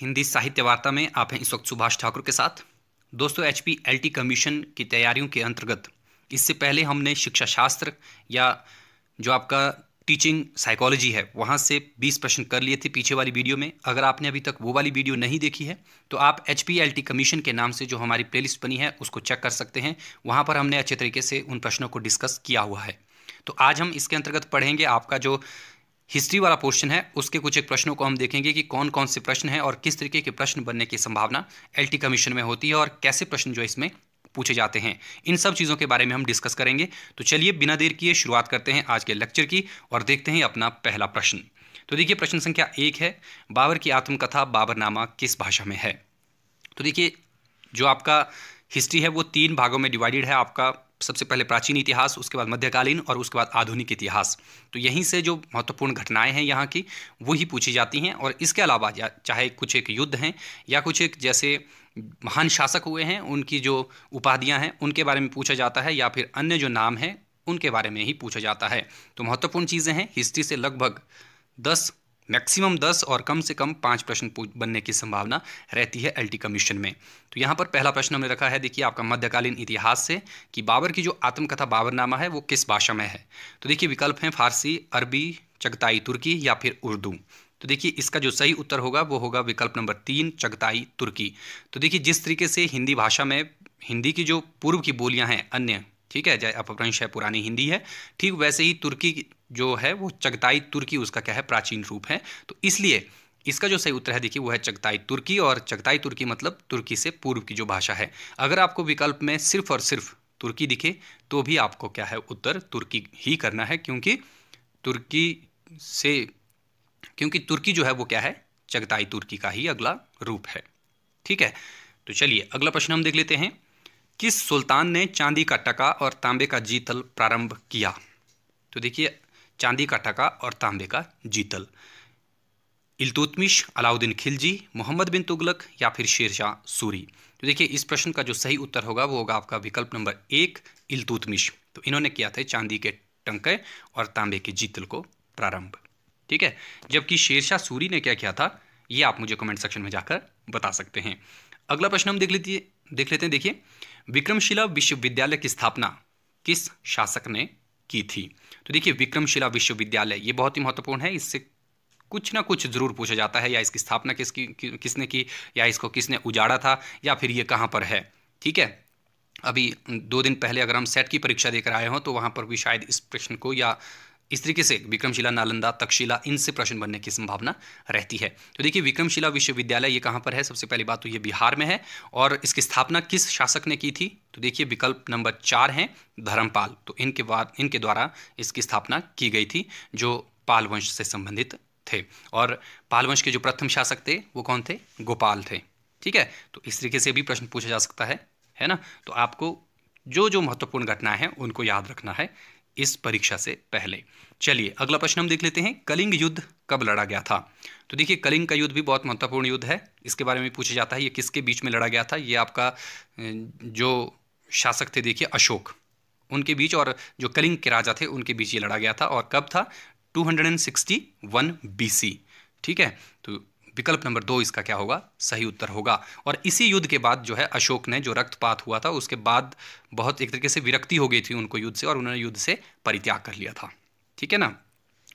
हिंदी साहित्य वार्ता में आप हैं इस वक्त सुभाष ठाकुर के साथ दोस्तों H P L T commission की तैयारियों के अंतर्गत इससे पहले हमने शिक्षा शास्त्र या जो आपका टीचिंग साइकोलॉजी है वहाँ से 20 प्रश्न कर लिए थे पीछे वाली वीडियो में अगर आपने अभी तक वो वाली वीडियो नहीं देखी है तो आप H P L T commission के नाम से जो हमारी प्लेलिस्ट बनी है उसको चेक कर सकते हैं वहाँ पर हमने अच्छे तरीके से उन प्रश्नों को डिस्कस किया हुआ है तो आज हम इसके अंतर्गत पढ़ेंगे आपका जो हिस्ट्री वाला पोर्शन है उसके कुछ एक प्रश्नों को हम देखेंगे कि कौन कौन से प्रश्न हैं और किस तरीके के प्रश्न बनने की संभावना एलटी कमीशन में होती है और कैसे प्रश्न जो इसमें पूछे जाते हैं इन सब चीज़ों के बारे में हम डिस्कस करेंगे तो चलिए बिना देर किए शुरुआत करते हैं आज के लेक्चर की और देखते हैं अपना पहला प्रश्न तो देखिए प्रश्न संख्या एक है बाबर की आत्मकथा बाबरनामा किस भाषा में है तो देखिए जो आपका हिस्ट्री है वो तीन भागों में डिवाइडेड है आपका सबसे पहले प्राचीन इतिहास उसके बाद मध्यकालीन और उसके बाद आधुनिक इतिहास तो यहीं से जो महत्वपूर्ण घटनाएं हैं यहाँ की वो ही पूछी जाती हैं और इसके अलावा चाहे कुछ एक युद्ध हैं या कुछ एक जैसे महान शासक हुए हैं उनकी जो उपाधियाँ हैं उनके बारे में पूछा जाता है या फिर अन्य जो नाम हैं उनके बारे में ही पूछा जाता है तो महत्वपूर्ण चीज़ें हैं हिस्ट्री से लगभग दस मैक्सिमम दस और कम से कम पाँच प्रश्न बनने की संभावना रहती है एलटी कमीशन में तो यहाँ पर पहला प्रश्न हमने रखा है देखिए आपका मध्यकालीन इतिहास से कि बाबर की जो आत्मकथा बाबरनामा है वो किस भाषा में है तो देखिए विकल्प हैं फारसी अरबी चगताई तुर्की या फिर उर्दू तो देखिए इसका जो सही उत्तर होगा वो होगा विकल्प नंबर तीन चगताई तुर्की तो देखिए जिस तरीके से हिंदी भाषा में हिंदी की जो पूर्व की बोलियां हैं अन्य ठीक है अपभ्रंश है पुरानी हिंदी है ठीक वैसे ही तुर्की जो है वो चगताई तुर्की उसका क्या है प्राचीन रूप है तो इसलिए इसका जो सही उत्तर है देखिए वो है चगताई तुर्की और चगताई तुर्की मतलब तुर्की से पूर्व की जो भाषा है अगर आपको विकल्प में सिर्फ और सिर्फ तुर्की दिखे तो भी आपको क्या है उत्तर तुर्की ही करना है क्योंकि तुर्की से क्योंकि तुर्की जो है वो क्या है चगताई तुर्की का ही अगला रूप है ठीक है तो चलिए अगला प्रश्न हम देख लेते हैं किस सुल्तान ने चांदी का टका और तांबे का जीतल प्रारंभ किया तो देखिए चांदी का टका और तांबे का जीतल इलतुतमिश अलाउद्दीन खिलजी मोहम्मद बिन तुगलक या फिर शेरशाह सूरी तो देखिए इस प्रश्न का जो सही उत्तर होगा वो होगा आपका विकल्प नंबर एक इलतुतमिश तो इन्होंने किया था चांदी के टंके और तांबे के जीतल को प्रारंभ ठीक है जबकि शेरशाह सूरी ने क्या किया था ये आप मुझे कमेंट सेक्शन में जाकर बता सकते हैं अगला प्रश्न हम देख लीजिए देख लेते हैं देखिए विक्रमशिला विश्वविद्यालय की स्थापना किस शासक ने की थी तो देखिए विक्रमशिला विश्वविद्यालय ये बहुत ही महत्वपूर्ण है इससे कुछ ना कुछ जरूर पूछा जाता है या इसकी स्थापना किसकी कि, किसने की या इसको किसने उजाड़ा था या फिर ये कहाँ पर है ठीक है अभी दो दिन पहले अगर हम सेट की परीक्षा देकर आए हों तो वहाँ पर भी शायद इस प्रश्न को या इस तरीके से विक्रमशिला नालंदा तक्षशिला इनसे प्रश्न बनने की संभावना रहती है तो देखिए विक्रमशिला विश्वविद्यालय ये कहाँ पर है सबसे पहली बात तो ये बिहार में है और इसकी स्थापना किस शासक ने की थी तो देखिए विकल्प नंबर चार हैं धर्मपाल तो इनके इनके द्वारा इसकी स्थापना की गई थी जो पाल वंश से संबंधित थे और पाल वंश के जो प्रथम शासक थे वो कौन थे गोपाल थे ठीक है तो इस तरीके से भी प्रश्न पूछा जा सकता है है ना तो आपको जो जो महत्वपूर्ण घटनाएं हैं उनको याद रखना है इस परीक्षा से पहले चलिए अगला प्रश्न हम देख लेते हैं कलिंग युद्ध कब लड़ा गया था तो देखिए कलिंग का युद्ध भी बहुत महत्वपूर्ण युद्ध है इसके बारे में पूछा जाता है ये किसके बीच में लड़ा गया था ये आपका जो शासक थे देखिए अशोक उनके बीच और जो कलिंग के राजा थे उनके बीच ये लड़ा गया था और कब था टू हंड्रेड ठीक है तो विकल्प नंबर दो इसका क्या होगा सही उत्तर होगा और इसी युद्ध के बाद जो है अशोक ने जो रक्तपात हुआ था उसके बाद बहुत एक तरीके से विरक्ति हो गई थी उनको युद्ध से और उन्होंने युद्ध से परित्याग कर लिया था ठीक है ना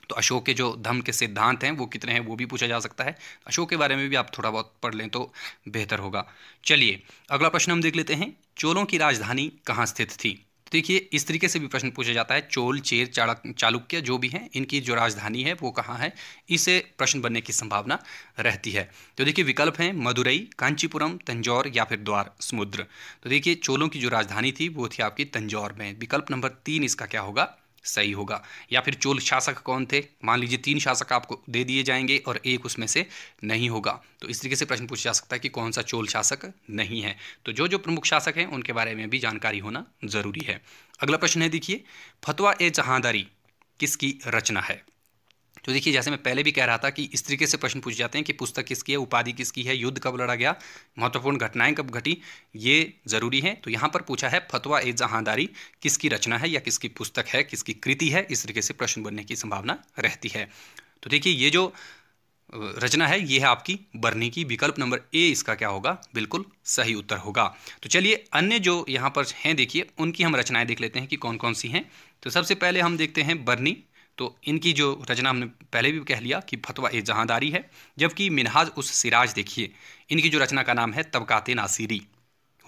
तो अशोक के जो धम्म के सिद्धांत हैं वो कितने हैं वो भी पूछा जा सकता है अशोक के बारे में भी आप थोड़ा बहुत पढ़ लें तो बेहतर होगा चलिए अगला प्रश्न हम देख लेते हैं चोलों की राजधानी कहाँ स्थित थी देखिए इस तरीके से भी प्रश्न पूछा जाता है चोल चेर चाड़क चालुक्य जो भी हैं इनकी जो राजधानी है वो कहाँ है इसे प्रश्न बनने की संभावना रहती है तो देखिए विकल्प हैं मदुरई कांचीपुरम तंजौर या फिर द्वार समुद्र तो देखिए चोलों की जो राजधानी थी वो थी आपकी तंजौर में विकल्प नंबर तीन इसका क्या होगा सही होगा या फिर चोल शासक कौन थे मान लीजिए तीन शासक आपको दे दिए जाएंगे और एक उसमें से नहीं होगा तो इस तरीके से प्रश्न पूछा जा सकता है कि कौन सा चोल शासक नहीं है तो जो जो प्रमुख शासक हैं उनके बारे में भी जानकारी होना जरूरी है अगला प्रश्न है देखिए फतवा ए जहादारी किसकी रचना है तो देखिए जैसे मैं पहले भी कह रहा था कि इस तरीके से प्रश्न पूछ जाते हैं कि पुस्तक किसकी है उपाधि किसकी है युद्ध कब लड़ा गया महत्वपूर्ण घटनाएं कब घटी ये ज़रूरी है तो यहाँ पर पूछा है फतवा ए जहादारी किसकी रचना है या किसकी पुस्तक है किसकी कृति है इस तरीके से प्रश्न बनने की संभावना रहती है तो देखिए ये जो रचना है ये है आपकी बर्नी की विकल्प नंबर ए इसका क्या होगा बिल्कुल सही उत्तर होगा तो चलिए अन्य जो यहाँ पर हैं देखिए उनकी हम रचनाएं देख लेते हैं कि कौन कौन सी हैं तो सबसे पहले हम देखते हैं बर्नी तो इनकी जो रचना हमने पहले भी कह लिया कि फतवा ए जहाँदारी है जबकि मिनहाज उस सिराज देखिए इनकी जो रचना का नाम है तबकाते नासिरी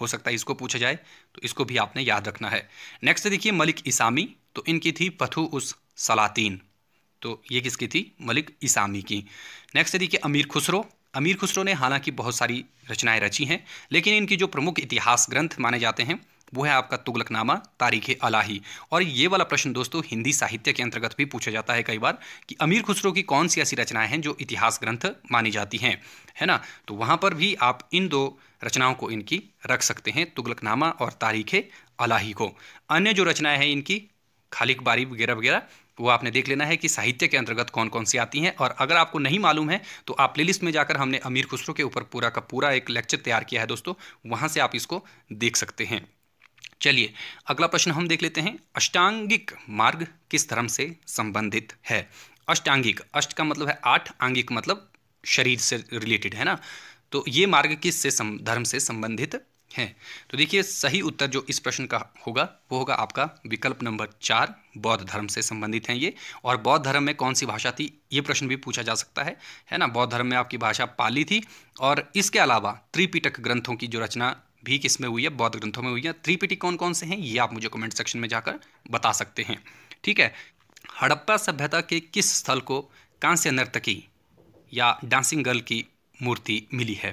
हो सकता है इसको पूछा जाए तो इसको भी आपने याद रखना है नेक्स्ट देखिए मलिक इसामी तो इनकी थी फथु उस सलातीन तो ये किसकी थी मलिक इसामी की नेक्स्ट देखिए अमीर खुसरो अमीर खुसरो ने हालांकि बहुत सारी रचनाएं रची हैं लेकिन इनकी जो प्रमुख इतिहास ग्रंथ माने जाते हैं वो है आपका तुगलकनामा तारीख अलाही और ये वाला प्रश्न दोस्तों हिंदी साहित्य के अंतर्गत भी पूछा जाता है कई बार कि अमीर खुसरो की कौन सी ऐसी रचनाएं हैं जो इतिहास ग्रंथ मानी जाती हैं है ना तो वहाँ पर भी आप इन दो रचनाओं को इनकी रख सकते हैं तुगलकनामा और तारीख अलाही को अन्य जो रचनाएँ हैं इनकी खालिक बारी वगैरह वगैरह वो आपने देख लेना है कि साहित्य के अंतर्गत कौन कौन सी आती हैं और अगर आपको नहीं मालूम है तो आप प्लेलिस्ट में जाकर हमने अमीर खुसरो के ऊपर पूरा का पूरा एक लेक्चर तैयार किया है दोस्तों वहाँ से आप इसको देख सकते हैं चलिए अगला प्रश्न हम देख लेते हैं अष्टांगिक मार्ग किस धर्म से संबंधित है अष्टांगिक अष्ट का मतलब है आठ आंगिक मतलब शरीर से रिलेटेड है ना तो ये मार्ग किस से सम, धर्म से संबंधित है तो देखिए सही उत्तर जो इस प्रश्न का होगा वो होगा आपका विकल्प नंबर चार बौद्ध धर्म से संबंधित हैं ये और बौद्ध धर्म में कौन सी भाषा थी ये प्रश्न भी पूछा जा सकता है है ना बौद्ध धर्म में आपकी भाषा पाली थी और इसके अलावा त्रिपिटक ग्रंथों की जो रचना भी किसमें हुई है बौद्ध ग्रंथों में हुई है त्रिपिटी कौन कौन से हैं ये आप मुझे कमेंट सेक्शन में जाकर बता सकते हैं ठीक है हड़प्पा सभ्यता के किस स्थल को कांस्य नर्तकी या डांसिंग गर्ल की मूर्ति मिली है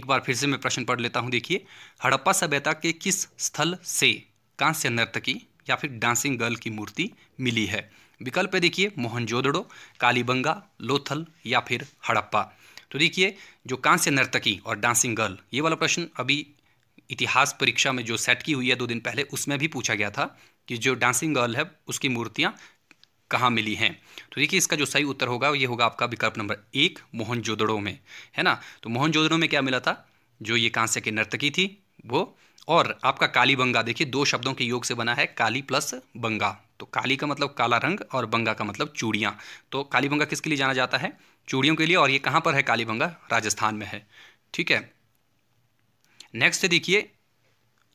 एक बार फिर से मैं प्रश्न पढ़ लेता हूँ देखिए हड़प्पा सभ्यता के किस स्थल से कांस्य नर्तकी या फिर डांसिंग गर्ल की मूर्ति मिली है विकल्प है देखिए मोहनजोदड़ो कालीबंगा लोथल या फिर हड़प्पा तो देखिए जो कांस्य नर्तकी और डांसिंग गर्ल ये वाला प्रश्न अभी इतिहास परीक्षा में जो सेट की हुई है दो दिन पहले उसमें भी पूछा गया था कि जो डांसिंग गर्ल है उसकी मूर्तियाँ कहाँ मिली हैं तो देखिए इसका जो सही उत्तर होगा ये होगा आपका विकल्प नंबर एक मोहन में है ना तो मोहन में क्या मिला था जो ये कांस्य की नर्तकी थी वो और आपका काली बंगा देखिए दो शब्दों के योग से बना है काली प्लस बंगा तो काली का मतलब काला रंग और बंगा का मतलब चूड़ियाँ तो काली बंगा किसके लिए जाना जाता है चूड़ियों के लिए और ये कहाँ पर है काली बंगा राजस्थान में है ठीक है नेक्स्ट देखिए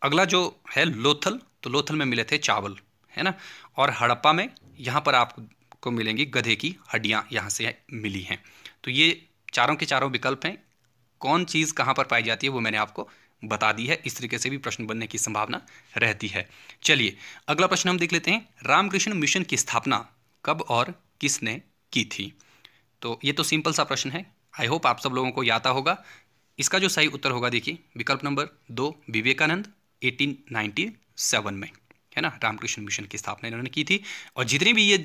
अगला जो है लोथल तो लोथल में मिले थे चावल है ना और हड़प्पा में यहाँ पर आपको मिलेंगी गधे की हड्डियाँ यहाँ से मिली हैं तो ये चारों के चारों विकल्प हैं कौन चीज़ कहाँ पर पाई जाती है वो मैंने आपको बता दी है इस तरीके से भी प्रश्न बनने की संभावना रहती है चलिए अगला प्रश्न हम देख लेते हैं रामकृष्ण मिशन की स्थापना कब और किसने की थी तो ये तो सिंपल सा प्रश्न है आई होप आप सब लोगों को याद होगा इसका जो सही उत्तर होगा देखिए विकल्प नंबर दो विवेकानंद 1897 में है ना रामकृष्ण मिशन की स्थापना इन्होंने की थी और जितने भी ये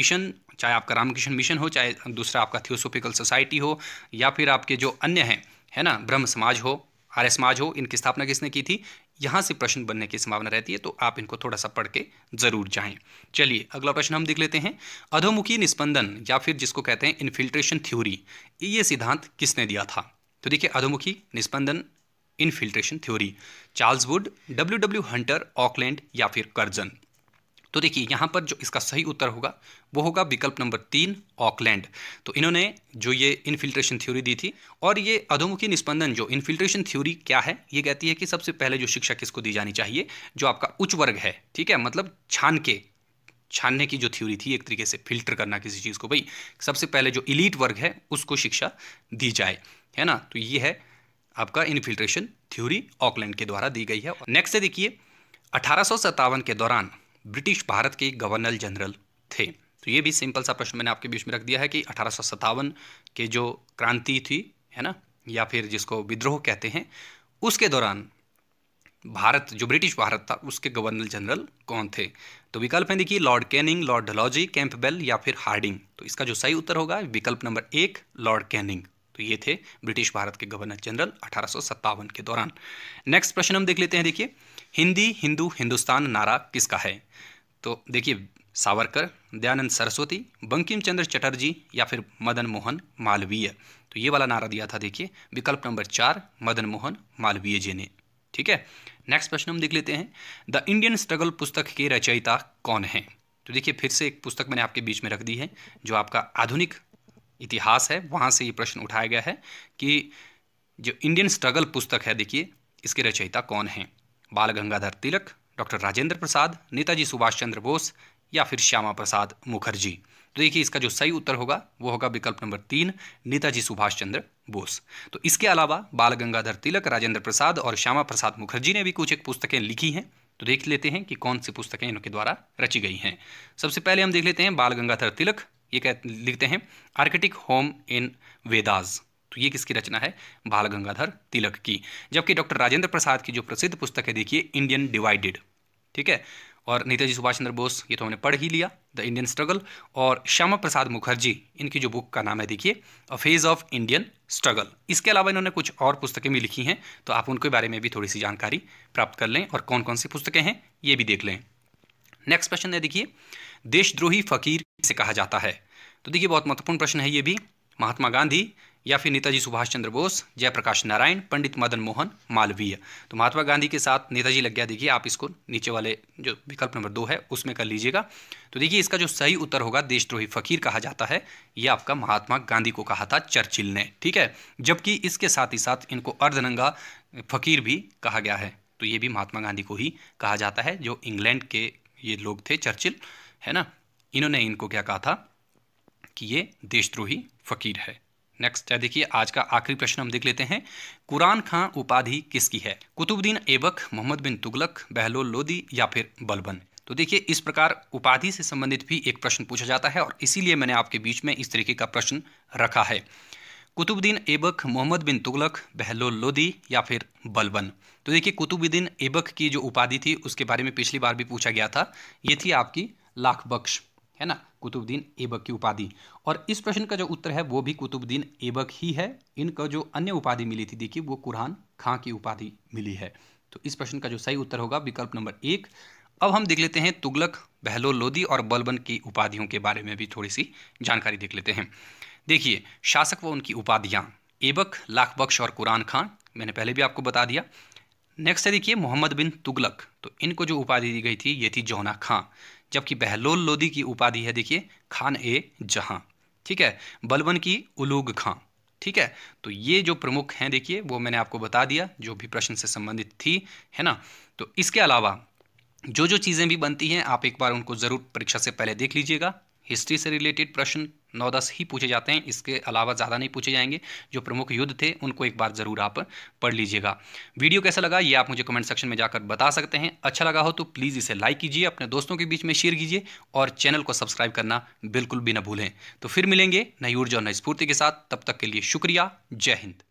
मिशन चाहे आपका रामकृष्ण मिशन हो चाहे दूसरा आपका थियोसोफिकल सोसाइटी हो या फिर आपके जो अन्य हैं है ना ब्रह्म समाज हो आर्य समाज हो इनकी स्थापना किसने की थी यहाँ से प्रश्न बनने की संभावना रहती है तो आप इनको थोड़ा सा पढ़ के जरूर जाएं चलिए अगला प्रश्न हम देख लेते हैं अधोमुखी निस्पंदन या फिर जिसको कहते हैं इन्फिल्ट्रेशन थ्योरी ये सिद्धांत किसने दिया था तो देखिए अधोमुखी निस्पंदन infiltration theory Charles Wood W W Hunter Auckland या फिर कर्जन तो देखिए यहाँ पर जो इसका सही उत्तर होगा वो होगा विकल्प नंबर तीन ऑकलैंड तो इन्होंने जो ये इनफिल्ट्रेशन थ्योरी दी थी और ये अधोमुखी निस्पंदन जो इनफिल्ट्रेशन थ्योरी क्या है ये कहती है कि सबसे पहले जो शिक्षा किसको दी जानी चाहिए जो आपका उच्च वर्ग है ठीक है मतलब छान के छानने की जो थ्योरी थी एक तरीके से फिल्टर करना किसी चीज़ को भाई सबसे पहले जो इलीट वर्ग है उसको शिक्षा दी जाए है ना तो ये है आपका इनफिल्ट्रेशन थ्योरी ऑकलैंड के द्वारा दी गई है नेक्स्ट से देखिए अठारह के दौरान ब्रिटिश भारत के गवर्नर जनरल थे तो ये भी सिंपल सा प्रश्न मैंने आपके बीच में रख दिया है कि अठारह के जो क्रांति थी है ना या फिर जिसको विद्रोह कहते हैं उसके दौरान भारत जो ब्रिटिश भारत था उसके गवर्नर जनरल कौन थे तो विकल्प हैं देखिए Lord Canning Lord Dalhousie Campbell या फिर हार्डिंग तो इसका जो सही उत्तर होगा विकल्प नंबर एक लॉर्ड कैनिंग तो ये थे ब्रिटिश भारत के गवर्नर जनरल अठारह के दौरान नेक्स्ट प्रश्न हम देख लेते हैं देखिए हिंदी हिंदू हिंदुस्तान नारा किसका है तो देखिए सावरकर दयानंद सरस्वती बंकिम चंद्र चटर्जी या फिर मदन मोहन मालवीय तो ये वाला नारा दिया था देखिए विकल्प नंबर चार मदन मोहन मालवीय जी ने ठीक है नेक्स्ट प्रश्न हम देख लेते हैं द इंडियन स्ट्रगल पुस्तक के रचयिता कौन है तो देखिए फिर से एक पुस्तक मैंने आपके बीच में रख दी है जो आपका आधुनिक इतिहास है वहाँ से ये प्रश्न उठाया गया है कि जो इंडियन स्ट्रगल पुस्तक है देखिए इसके रचयिता कौन हैं बाल गंगाधर तिलक डॉक्टर राजेंद्र प्रसाद नेताजी सुभाष चंद्र बोस या फिर श्यामा प्रसाद मुखर्जी तो देखिए इसका जो सही उत्तर होगा वो होगा विकल्प नंबर तीन नेताजी सुभाष चंद्र बोस तो इसके अलावा बाल गंगाधर तिलक राजेंद्र प्रसाद और श्यामा प्रसाद मुखर्जी ने भी कुछ एक पुस्तकें लिखी हैं तो देख लेते हैं कि कौन सी पुस्तकें इनके द्वारा रची गई हैं सबसे पहले हम देख लेते हैं बाल गंगाधर तिलक ये कह लिखते हैं आर्किटिक होम इन वेदाज तो ये किसकी रचना है बाल गंगाधर तिलक की जबकि डॉक्टर राजेंद्र प्रसाद की जो प्रसिद्ध पुस्तक है देखिए इंडियन डिवाइडेड ठीक है और नेताजी सुभाष चंद्र बोस ये तो हमने पढ़ ही लिया द इंडियन स्ट्रगल और श्यामा प्रसाद मुखर्जी इनकी जो बुक का नाम है देखिए a phase of Indian struggle इसके अलावा इन्होंने कुछ और पुस्तकें भी लिखी हैं तो आप उनके बारे में भी थोड़ी सी जानकारी प्राप्त कर लें और कौन कौन सी पुस्तकें हैं ये भी देख लें नेक्स्ट क्वेश्चन है देखिए देशद्रोही फकीर से कहा जाता है तो देखिए बहुत महत्वपूर्ण प्रश्न है ये भी महात्मा गांधी या फिर नेताजी सुभाष चंद्र बोस जयप्रकाश नारायण पंडित मदन मोहन मालवीय तो महात्मा गांधी के साथ नेताजी लग गया देखिए आप इसको नीचे वाले जो विकल्प नंबर दो है उसमें कर लीजिएगा तो देखिए इसका जो सही उत्तर होगा देशद्रोही फकीर कहा जाता है ये आपका महात्मा गांधी को कहा था चर्चिल ने ठीक है जबकि इसके साथ ही साथ इनको अर्धनंगा फकीर भी कहा गया है तो ये भी महात्मा गांधी को ही कहा जाता है जो इंग्लैंड के ये लोग थे चर्चिल है ना इन्होंने इनको क्या कहा था कि ये देशद्रोही फकीर है नेक्स्ट है देखिए आज का आखिरी प्रश्न हम देख लेते हैं कुरान खां उपाधि किसकी है कुतुबुद्दीन एबक मोहम्मद बिन तुगलक बहलोल लोदी या फिर बलबन तो देखिए इस प्रकार उपाधि से संबंधित भी एक प्रश्न पूछा जाता है और इसीलिए मैंने आपके बीच में इस तरीके का प्रश्न रखा है कुतुबुद्दीन एबक मोहम्मद बिन तुगलक बहलोल लोदी या फिर बलबन तो देखिए कुतुबुद्दीन एबक की जो उपाधि थी उसके बारे में पिछली बार भी पूछा गया था ये थी आपकी लाख बख्श है ना कुतुबुद्दीन ऐबक की उपाधि और इस प्रश्न का जो उत्तर है वो भी कुतुबुद्दीन ऐबक ही है इनका जो अन्य उपाधि मिली थी देखिए वो कुरहान खां की उपाधि मिली है तो इस प्रश्न का जो सही उत्तर होगा विकल्प नंबर एक अब हम देख लेते हैं तुगलक बहलो लोदी और बलबन की उपाधियों के बारे में भी थोड़ी सी जानकारी देख लेते हैं देखिए शासक व उनकी उपाधियाँ ऐबक लाखबख्श और कुरान खां मैंने पहले भी आपको बता दिया नेक्स्ट है देखिए मोहम्मद बिन तुगलक तो इनको जो उपाधि दी गई थी ये थी जौना खां जबकि बहलोल लोदी की उपाधि है देखिए खान ए जहां ठीक है बलबन की उलूग खां ठीक है तो ये जो प्रमुख हैं देखिए वो मैंने आपको बता दिया जो भी प्रश्न से संबंधित थी है ना तो इसके अलावा जो जो चीज़ें भी बनती हैं आप एक बार उनको ज़रूर परीक्षा से पहले देख लीजिएगा हिस्ट्री से रिलेटेड प्रश्न नौ दस ही पूछे जाते हैं इसके अलावा ज़्यादा नहीं पूछे जाएंगे जो प्रमुख युद्ध थे उनको एक बार ज़रूर आप पढ़ लीजिएगा वीडियो कैसा लगा ये आप मुझे कमेंट सेक्शन में जाकर बता सकते हैं अच्छा लगा हो तो प्लीज़ इसे लाइक कीजिए अपने दोस्तों के बीच में शेयर कीजिए और चैनल को सब्सक्राइब करना बिल्कुल भी ना भूलें तो फिर मिलेंगे नई ऊर्जा और नई स्फूर्ति के साथ तब तक के लिए शुक्रिया जय हिंद